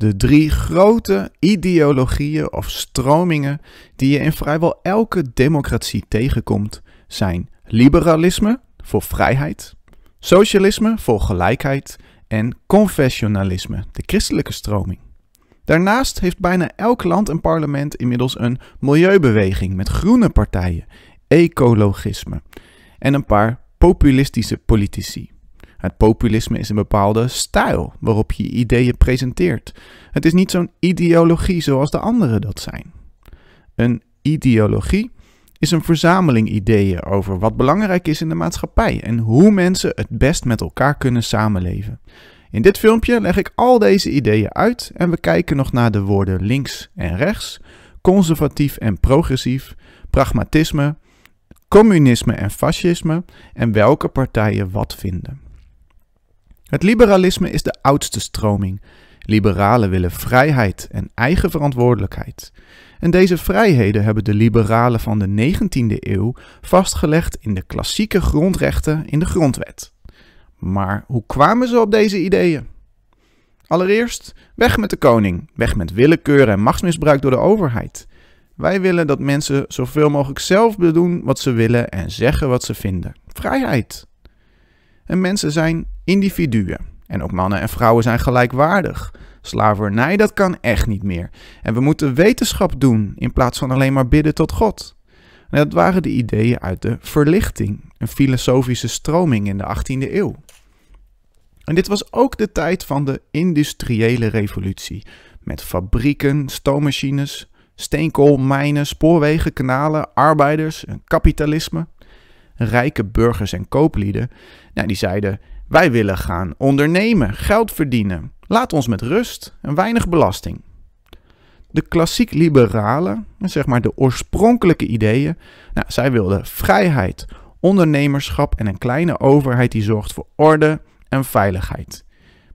de drie grote ideologieën of stromingen die je in vrijwel elke democratie tegenkomt zijn liberalisme voor vrijheid, socialisme voor gelijkheid en confessionalisme, de christelijke stroming. Daarnaast heeft bijna elk land en parlement inmiddels een milieubeweging met groene partijen, ecologisme en een paar populistische politici. Het populisme is een bepaalde stijl waarop je ideeën presenteert. Het is niet zo'n ideologie zoals de anderen dat zijn. Een ideologie is een verzameling ideeën over wat belangrijk is in de maatschappij en hoe mensen het best met elkaar kunnen samenleven. In dit filmpje leg ik al deze ideeën uit en we kijken nog naar de woorden links en rechts, conservatief en progressief, pragmatisme, communisme en fascisme en welke partijen wat vinden. Het liberalisme is de oudste stroming. Liberalen willen vrijheid en eigen verantwoordelijkheid. En deze vrijheden hebben de liberalen van de 19e eeuw vastgelegd in de klassieke grondrechten in de grondwet. Maar hoe kwamen ze op deze ideeën? Allereerst, weg met de koning, weg met willekeur en machtsmisbruik door de overheid. Wij willen dat mensen zoveel mogelijk zelf doen wat ze willen en zeggen wat ze vinden. Vrijheid. En mensen zijn individuen. En ook mannen en vrouwen zijn gelijkwaardig. Slavernij, dat kan echt niet meer. En we moeten wetenschap doen in plaats van alleen maar bidden tot God. En dat waren de ideeën uit de verlichting, een filosofische stroming in de 18e eeuw. En dit was ook de tijd van de industriële revolutie, met fabrieken, stoommachines, steenkoolmijnen, spoorwegen, kanalen, arbeiders en kapitalisme rijke burgers en kooplieden. Nou, die zeiden: Wij willen gaan ondernemen, geld verdienen. Laat ons met rust en weinig belasting. De klassiek liberalen, zeg maar de oorspronkelijke ideeën, nou, zij wilden vrijheid, ondernemerschap en een kleine overheid die zorgt voor orde en veiligheid.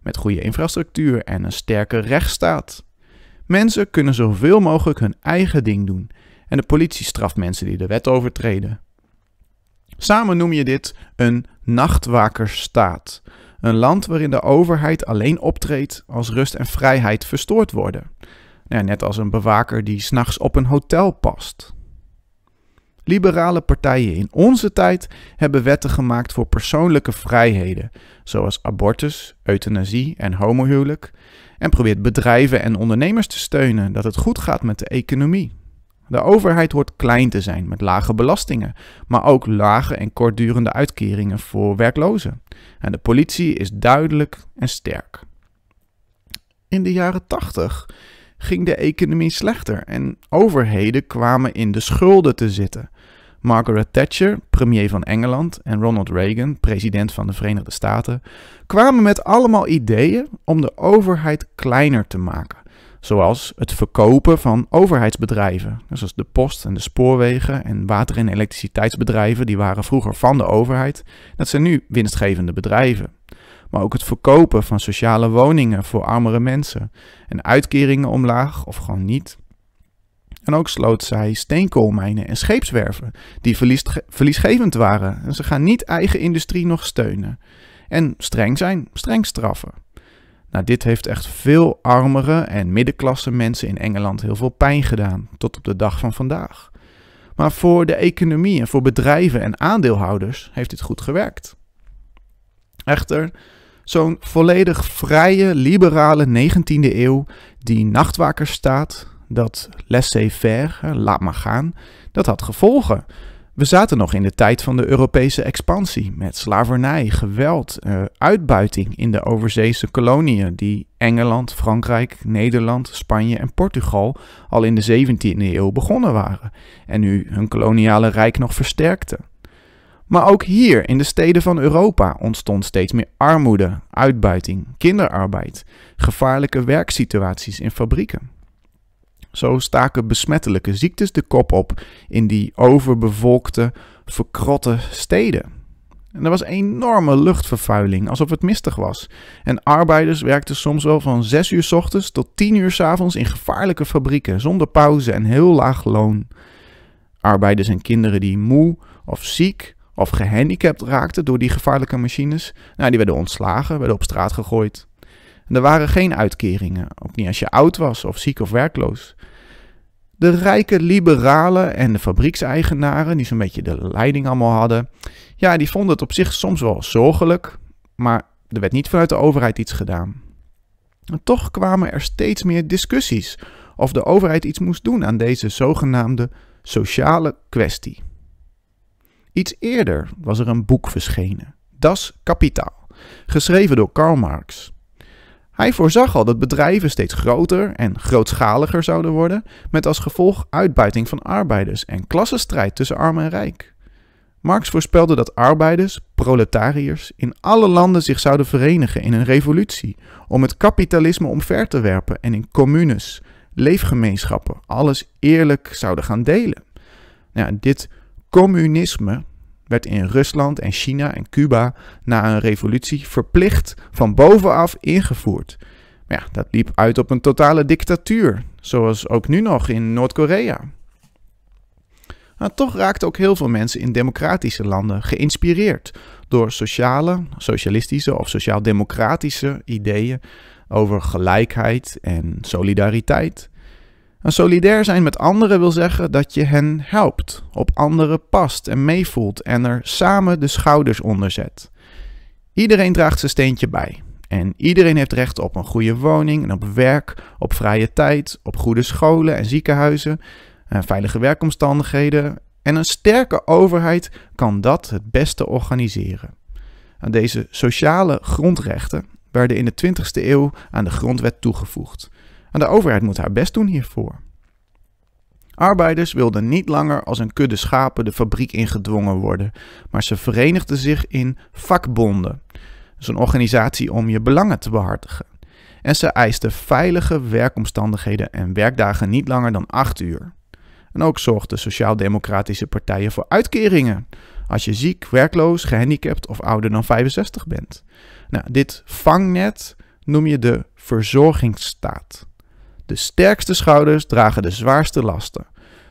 Met goede infrastructuur en een sterke rechtsstaat. Mensen kunnen zoveel mogelijk hun eigen ding doen en de politie straft mensen die de wet overtreden. Samen noem je dit een nachtwakerstaat. Een land waarin de overheid alleen optreedt als rust en vrijheid verstoord worden. Ja, net als een bewaker die s'nachts op een hotel past. Liberale partijen in onze tijd hebben wetten gemaakt voor persoonlijke vrijheden, zoals abortus, euthanasie en homohuwelijk, en probeert bedrijven en ondernemers te steunen dat het goed gaat met de economie. De overheid hoort klein te zijn met lage belastingen, maar ook lage en kortdurende uitkeringen voor werklozen. En de politie is duidelijk en sterk. In de jaren 80 ging de economie slechter en overheden kwamen in de schulden te zitten. Margaret Thatcher, premier van Engeland, en Ronald Reagan, president van de Verenigde Staten, kwamen met allemaal ideeën om de overheid kleiner te maken zoals het verkopen van overheidsbedrijven, zoals dus de post en de spoorwegen en water- en elektriciteitsbedrijven, die waren vroeger van de overheid, dat zijn nu winstgevende bedrijven. Maar ook het verkopen van sociale woningen voor armere mensen en uitkeringen omlaag of gewoon niet. En ook sloot zij steenkoolmijnen en scheepswerven, die verliesgevend waren. En ze gaan niet eigen industrie nog steunen. En streng zijn, streng straffen. Nou, dit heeft echt veel armere en middenklasse mensen in Engeland heel veel pijn gedaan, tot op de dag van vandaag. Maar voor de economie en voor bedrijven en aandeelhouders heeft dit goed gewerkt. Echter, zo'n volledig vrije, liberale 19e eeuw die nachtwakers staat, dat laissez-faire, laat maar gaan, dat had gevolgen. We zaten nog in de tijd van de Europese expansie met slavernij, geweld, eh, uitbuiting in de overzeese koloniën die Engeland, Frankrijk, Nederland, Spanje en Portugal al in de 17e eeuw begonnen waren en nu hun koloniale rijk nog versterkten. Maar ook hier in de steden van Europa ontstond steeds meer armoede, uitbuiting, kinderarbeid, gevaarlijke werksituaties in fabrieken. Zo staken besmettelijke ziektes de kop op in die overbevolkte, verkrotte steden. En er was enorme luchtvervuiling, alsof het mistig was. En arbeiders werkten soms wel van 6 uur s ochtends tot 10 uur s avonds in gevaarlijke fabrieken, zonder pauze en heel laag loon. Arbeiders en kinderen die moe of ziek of gehandicapt raakten door die gevaarlijke machines, nou, die werden ontslagen, werden op straat gegooid er waren geen uitkeringen, ook niet als je oud was of ziek of werkloos. De rijke liberalen en de fabriekseigenaren, die zo'n beetje de leiding allemaal hadden, ja, die vonden het op zich soms wel zorgelijk, maar er werd niet vanuit de overheid iets gedaan. toch kwamen er steeds meer discussies of de overheid iets moest doen aan deze zogenaamde sociale kwestie. Iets eerder was er een boek verschenen, Das Kapitaal, geschreven door Karl Marx. Hij voorzag al dat bedrijven steeds groter en grootschaliger zouden worden, met als gevolg uitbuiting van arbeiders en klassenstrijd tussen arm en rijk. Marx voorspelde dat arbeiders, proletariërs, in alle landen zich zouden verenigen in een revolutie om het kapitalisme omver te werpen en in communes, leefgemeenschappen, alles eerlijk zouden gaan delen. Nou, dit communisme werd in Rusland en China en Cuba na een revolutie verplicht van bovenaf ingevoerd. Maar ja, dat liep uit op een totale dictatuur, zoals ook nu nog in Noord-Korea. Maar toch raakten ook heel veel mensen in democratische landen geïnspireerd door sociale, socialistische of sociaal-democratische ideeën over gelijkheid en solidariteit. Een solidair zijn met anderen wil zeggen dat je hen helpt, op anderen past en meevoelt en er samen de schouders onder zet. Iedereen draagt zijn steentje bij. En iedereen heeft recht op een goede woning en op werk, op vrije tijd, op goede scholen en ziekenhuizen, en veilige werkomstandigheden. En een sterke overheid kan dat het beste organiseren. deze sociale grondrechten werden in de 20e eeuw aan de grondwet toegevoegd. Maar de overheid moet haar best doen hiervoor. Arbeiders wilden niet langer als een kudde schapen de fabriek ingedwongen worden, maar ze verenigden zich in vakbonden. Dus een organisatie om je belangen te behartigen. En ze eisten veilige werkomstandigheden en werkdagen niet langer dan 8 uur. En ook zorgden sociaal-democratische partijen voor uitkeringen als je ziek, werkloos, gehandicapt of ouder dan 65 bent. Nou, dit vangnet noem je de verzorgingsstaat. De sterkste schouders dragen de zwaarste lasten,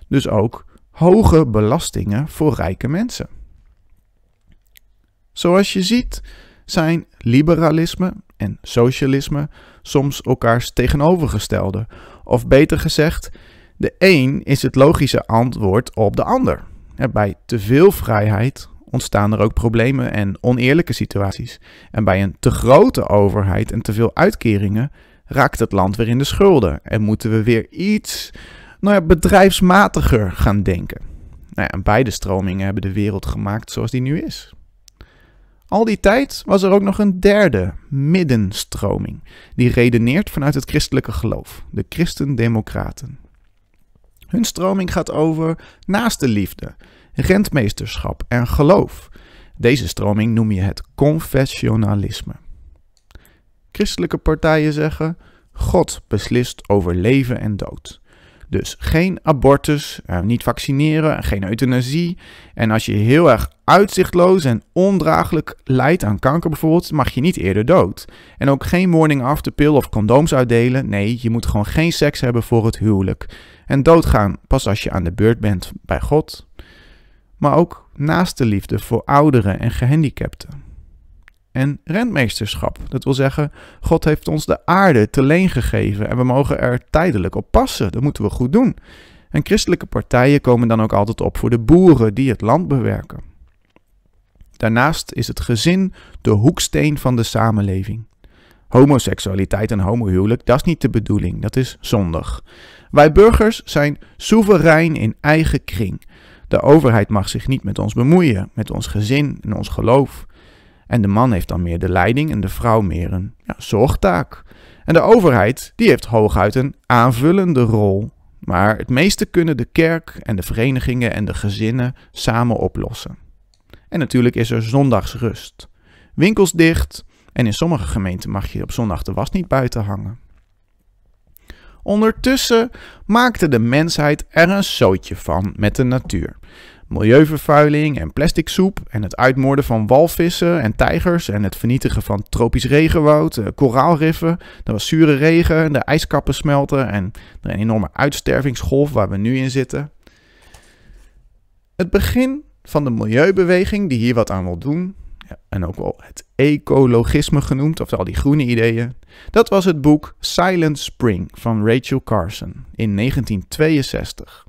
dus ook hoge belastingen voor rijke mensen. Zoals je ziet zijn liberalisme en socialisme soms elkaars tegenovergestelde, of beter gezegd, de een is het logische antwoord op de ander. Bij te veel vrijheid ontstaan er ook problemen en oneerlijke situaties. En bij een te grote overheid en te veel uitkeringen raakt het land weer in de schulden en moeten we weer iets nou ja, bedrijfsmatiger gaan denken. Nou ja, beide stromingen hebben de wereld gemaakt zoals die nu is. Al die tijd was er ook nog een derde, middenstroming, die redeneert vanuit het christelijke geloof, de Christendemocraten. Hun stroming gaat over naaste liefde, rentmeesterschap en geloof. Deze stroming noem je het confessionalisme. Christelijke partijen zeggen: God beslist over leven en dood. Dus geen abortus, eh, niet vaccineren, geen euthanasie. En als je heel erg uitzichtloos en ondraaglijk lijdt aan kanker bijvoorbeeld, mag je niet eerder dood. En ook geen morning after pill of condooms uitdelen. Nee, je moet gewoon geen seks hebben voor het huwelijk. En doodgaan pas als je aan de beurt bent bij God. Maar ook naast de liefde voor ouderen en gehandicapten en rentmeesterschap. Dat wil zeggen, God heeft ons de aarde te leen gegeven en we mogen er tijdelijk op passen. Dat moeten we goed doen. En christelijke partijen komen dan ook altijd op voor de boeren die het land bewerken. Daarnaast is het gezin de hoeksteen van de samenleving. Homoseksualiteit en homohuwelijk, dat is niet de bedoeling, dat is zondig. Wij burgers zijn soeverein in eigen kring. De overheid mag zich niet met ons bemoeien, met ons gezin en ons geloof. En de man heeft dan meer de leiding en de vrouw meer een ja, zorgtaak. En de overheid, die heeft hooguit een aanvullende rol. Maar het meeste kunnen de kerk en de verenigingen en de gezinnen samen oplossen. En natuurlijk is er zondagsrust. Winkels dicht en in sommige gemeenten mag je op zondag de was niet buiten hangen. Ondertussen maakte de mensheid er een zootje van met de natuur. Milieuvervuiling en plastic soep en het uitmoorden van walvissen en tijgers en het vernietigen van tropisch regenwoud, eh, koraalriffen, er was zure regen, de ijskappen smelten en een enorme uitstervingsgolf waar we nu in zitten. Het begin van de milieubeweging die hier wat aan wil doen, en ook wel het ecologisme genoemd, of al die groene ideeën. Dat was het boek Silent Spring van Rachel Carson in 1962.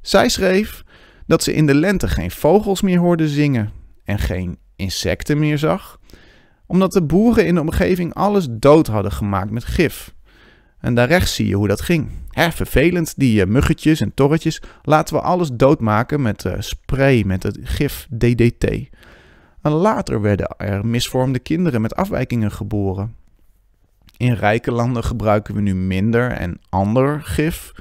Zij schreef dat ze in de lente geen vogels meer hoorde zingen en geen insecten meer zag, omdat de boeren in de omgeving alles dood hadden gemaakt met gif. En daar rechts zie je hoe dat ging. Hè, vervelend, die eh, muggetjes en torretjes. Laten we alles doodmaken met eh, spray, met het gif DDT. En later werden er misvormde kinderen met afwijkingen geboren. In rijke landen gebruiken we nu minder en ander gif.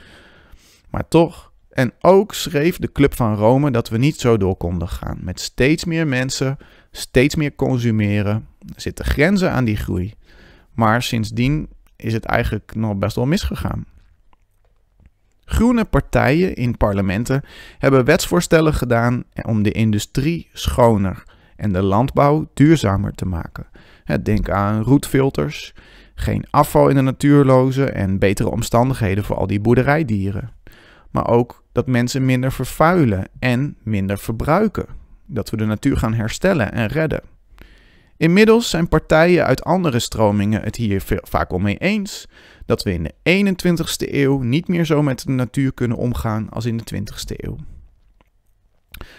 Maar toch. En ook schreef de Club van Rome dat we niet zo door konden gaan. Met steeds meer mensen, steeds meer consumeren. Er zitten grenzen aan die groei. Maar sindsdien is het eigenlijk nog best wel misgegaan. Groene partijen in parlementen hebben wetsvoorstellen gedaan om de industrie schoner en de landbouw duurzamer te maken. Denk aan roetfilters, geen afval in de natuurlozen en betere omstandigheden voor al die boerderijdieren. Maar ook dat mensen minder vervuilen en minder verbruiken. Dat we de natuur gaan herstellen en redden. Inmiddels zijn partijen uit andere stromingen het hier vaak wel mee eens dat we in de 21ste eeuw niet meer zo met de natuur kunnen omgaan als in de 20ste eeuw.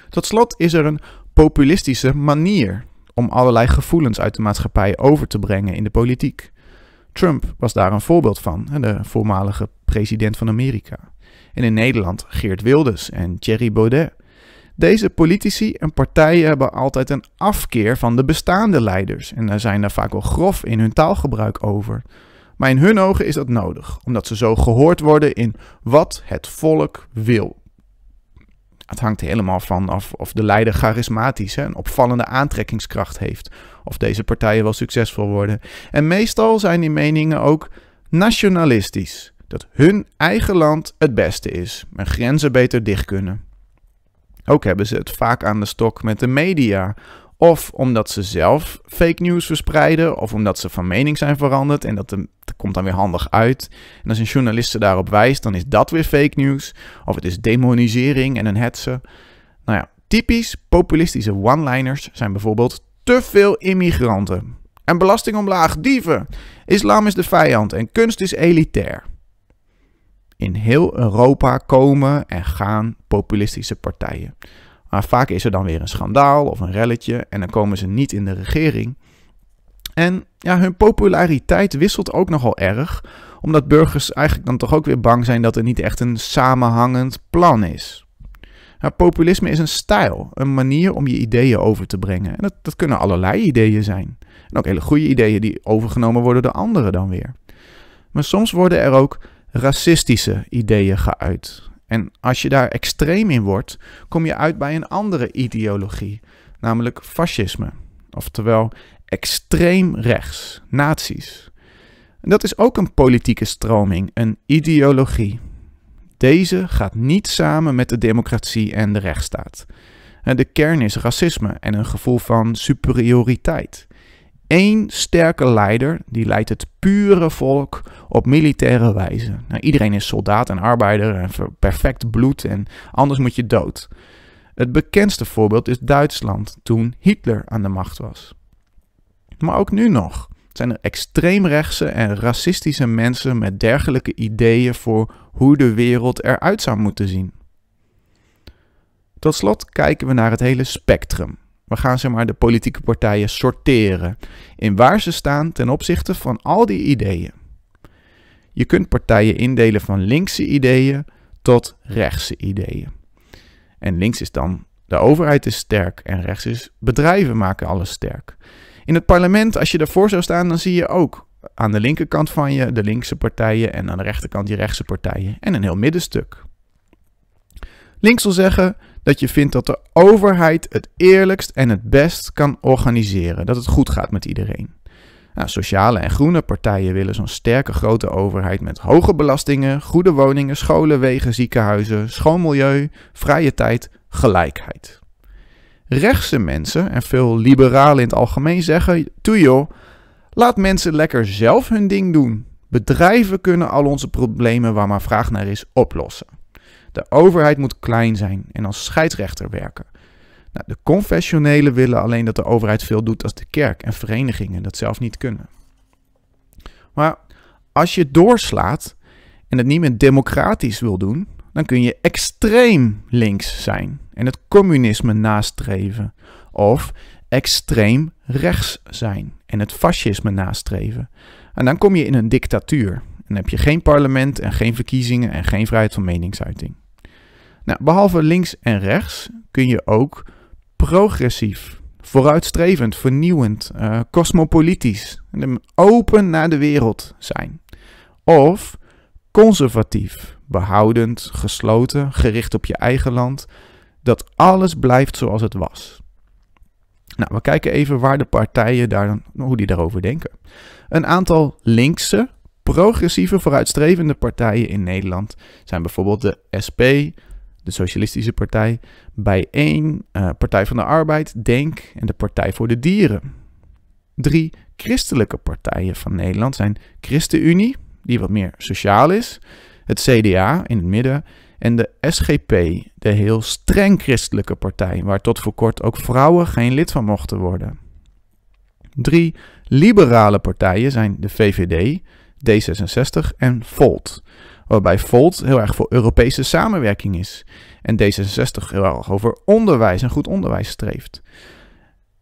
Tot slot is er een populistische manier om allerlei gevoelens uit de maatschappij over te brengen in de politiek. Trump was daar een voorbeeld van, de voormalige president van Amerika. En in Nederland Geert Wilders en Thierry Baudet. Deze politici en partijen hebben altijd een afkeer van de bestaande leiders en daar zijn daar vaak wel grof in hun taalgebruik over. Maar in hun ogen is dat nodig, omdat ze zo gehoord worden in wat het volk wil. Het hangt helemaal van af of de leider charismatisch en opvallende aantrekkingskracht heeft. Of deze partijen wel succesvol worden. En meestal zijn die meningen ook nationalistisch. Dat hun eigen land het beste is en grenzen beter dicht kunnen. Ook hebben ze het vaak aan de stok met de media of omdat ze zelf fake news verspreiden, of omdat ze van mening zijn veranderd en dat, komt dan weer handig uit. En als een journalist ze daarop wijst, dan is dat weer fake news. Of het is demonisering en een hetsen. Nou ja, typisch populistische one-liners zijn bijvoorbeeld te veel immigranten. En belastingomlaag, dieven. Islam is de vijand en kunst is elitair. In heel Europa komen en gaan populistische partijen. Maar vaak is er dan weer een schandaal of een relletje en dan komen ze niet in de regering. En ja, hun populariteit wisselt ook nogal erg, omdat burgers eigenlijk dan toch ook weer bang zijn dat er niet echt een samenhangend plan is. populisme is een stijl, een manier om je ideeën over te brengen. En dat, dat kunnen allerlei ideeën zijn. En ook hele goede ideeën die overgenomen worden door anderen dan weer. Maar soms worden er ook racistische ideeën geuit. En als je daar extreem in wordt, kom je uit bij een andere ideologie, namelijk fascisme, oftewel extreem rechts, nazi's. dat is ook een politieke stroming, een ideologie. Deze gaat niet samen met de democratie en de rechtsstaat. De kern is racisme en een gevoel van superioriteit één sterke leider die leidt het pure volk op militaire wijze. Nou, iedereen is soldaat en arbeider en perfect bloed en anders moet je dood. Het bekendste voorbeeld is Duitsland toen Hitler aan de macht was. Maar ook nu nog zijn er extreemrechtse en racistische mensen met dergelijke ideeën voor hoe de wereld eruit zou moeten zien. Tot slot kijken we naar het hele spectrum we gaan zeg maar de politieke partijen sorteren in waar ze staan ten opzichte van al die ideeën. Je kunt partijen indelen van linkse ideeën tot rechtse ideeën. En links is dan de overheid is sterk en rechts is bedrijven maken alles sterk. In het parlement, als je daarvoor zou staan, dan zie je ook aan de linkerkant van je de linkse partijen en aan de rechterkant die rechtse partijen en een heel middenstuk. Links wil zeggen, dat je vindt dat de overheid het eerlijkst en het best kan organiseren. Dat het goed gaat met iedereen. Nou, sociale en groene partijen willen zo'n sterke grote overheid met hoge belastingen, goede woningen, scholen, wegen, ziekenhuizen, schoon milieu, vrije tijd, gelijkheid. Rechtse mensen en veel liberalen in het algemeen zeggen: Toe joh, laat mensen lekker zelf hun ding doen. Bedrijven kunnen al onze problemen waar maar vraag naar is oplossen. De overheid moet klein zijn en als scheidsrechter werken. Nou, de confessionelen willen alleen dat de overheid veel doet als de kerk en verenigingen dat zelf niet kunnen. Maar als je doorslaat en het niet meer democratisch wil doen, dan kun je extreem links zijn en het communisme nastreven. Of extreem rechts zijn en het fascisme nastreven. En dan kom je in een dictatuur en heb je geen parlement en geen verkiezingen en geen vrijheid van meningsuiting. Nou, behalve links en rechts kun je ook progressief, vooruitstrevend, vernieuwend, uh, cosmopolitisch, open naar de wereld zijn. Of conservatief, behoudend, gesloten, gericht op je eigen land, dat alles blijft zoals het was. Nou, we kijken even waar de partijen daar, hoe die daarover denken. Een aantal linkse, progressieve, vooruitstrevende partijen in Nederland zijn bijvoorbeeld de SP, de Socialistische Partij bijeen, uh, eh, Partij van de Arbeid, Denk en de Partij voor de Dieren. Drie christelijke partijen van Nederland zijn ChristenUnie, die wat meer sociaal is, het CDA in het midden en de SGP, de heel streng christelijke partij, waar tot voor kort ook vrouwen geen lid van mochten worden. Drie liberale partijen zijn de VVD, D66 en Volt. Waarbij Volt heel erg voor Europese samenwerking is. En D66 heel erg over onderwijs en goed onderwijs streeft.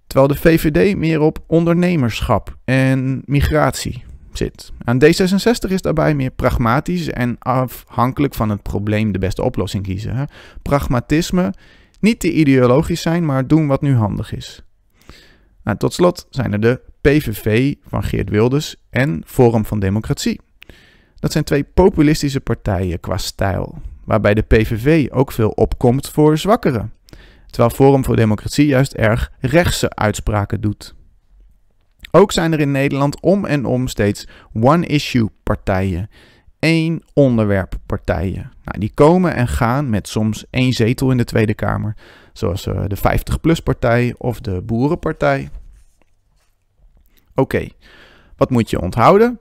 Terwijl de VVD meer op ondernemerschap en migratie zit. Aan D66 is daarbij meer pragmatisch en afhankelijk van het probleem de beste oplossing kiezen. Hè? Pragmatisme, niet te ideologisch zijn, maar doen wat nu handig is. Nou, tot slot zijn er de PVV van Geert Wilders en Forum van Democratie dat zijn twee populistische partijen qua stijl, waarbij de PVV ook veel opkomt voor zwakkeren, terwijl Forum voor Democratie juist erg rechtse uitspraken doet. Ook zijn er in Nederland om en om steeds one-issue partijen, één onderwerp partijen. Nou, die komen en gaan met soms één zetel in de Tweede Kamer, zoals eh, de 50PLUS partij of de Boerenpartij. Oké, wat moet je onthouden?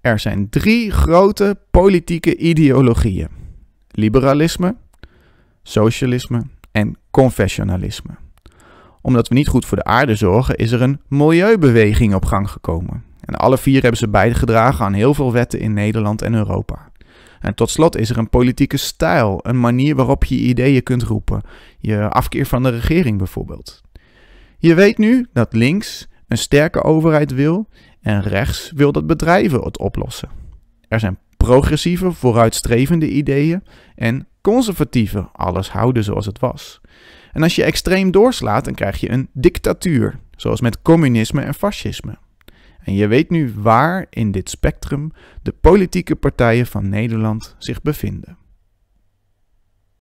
Er zijn drie grote politieke ideologieën: liberalisme, socialisme en confessionalisme. Omdat we niet goed voor de aarde zorgen, is er een milieubeweging op gang gekomen. En alle vier hebben ze bijgedragen aan heel veel wetten in Nederland en Europa. En tot slot is er een politieke stijl, een manier waarop je ideeën kunt roepen, je afkeer van de regering bijvoorbeeld. Je weet nu dat links een sterke overheid wil en rechts wil dat bedrijven het oplossen. Er zijn progressieve, vooruitstrevende ideeën en conservatieve, alles houden zoals het was. En als je extreem doorslaat, dan krijg je een dictatuur, zoals met communisme en fascisme. En je weet nu waar in dit spectrum de politieke partijen van Nederland zich bevinden.